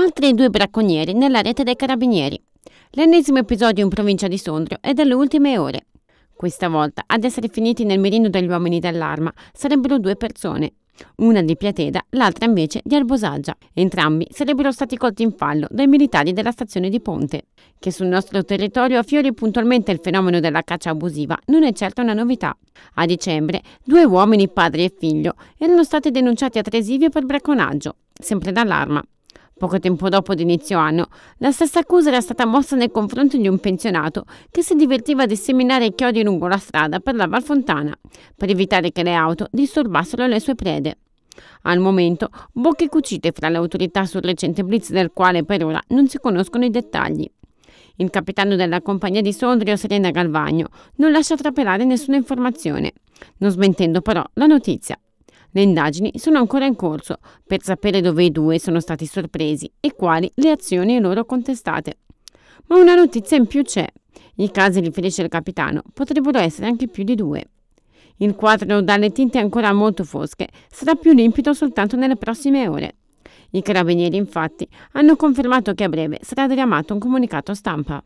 Altri due bracconieri nella rete dei carabinieri. L'ennesimo episodio in provincia di Sondrio è delle ultime ore. Questa volta ad essere finiti nel mirino degli uomini dell'arma sarebbero due persone, una di Piateda, l'altra invece di Arbosaggia. Entrambi sarebbero stati colti in fallo dai militari della stazione di Ponte. Che sul nostro territorio affiori puntualmente il fenomeno della caccia abusiva non è certo una novità. A dicembre, due uomini, padre e figlio, erano stati denunciati a Tresivio per bracconaggio, sempre dall'arma. Poco tempo dopo ad anno, la stessa accusa era stata mossa nei confronti di un pensionato che si divertiva a disseminare chiodi lungo la strada per la Valfontana, per evitare che le auto disturbassero le sue prede. Al momento, bocche cucite fra le autorità sul recente blitz del quale per ora non si conoscono i dettagli. Il capitano della compagnia di Sondrio, Serena Galvagno, non lascia trapelare nessuna informazione, non smentendo però la notizia le indagini sono ancora in corso per sapere dove i due sono stati sorpresi e quali le azioni loro contestate. Ma una notizia in più c'è. I casi riferisce il capitano potrebbero essere anche più di due. Il quadro dalle tinte ancora molto fosche sarà più limpido soltanto nelle prossime ore. I carabinieri infatti hanno confermato che a breve sarà diramato un comunicato stampa.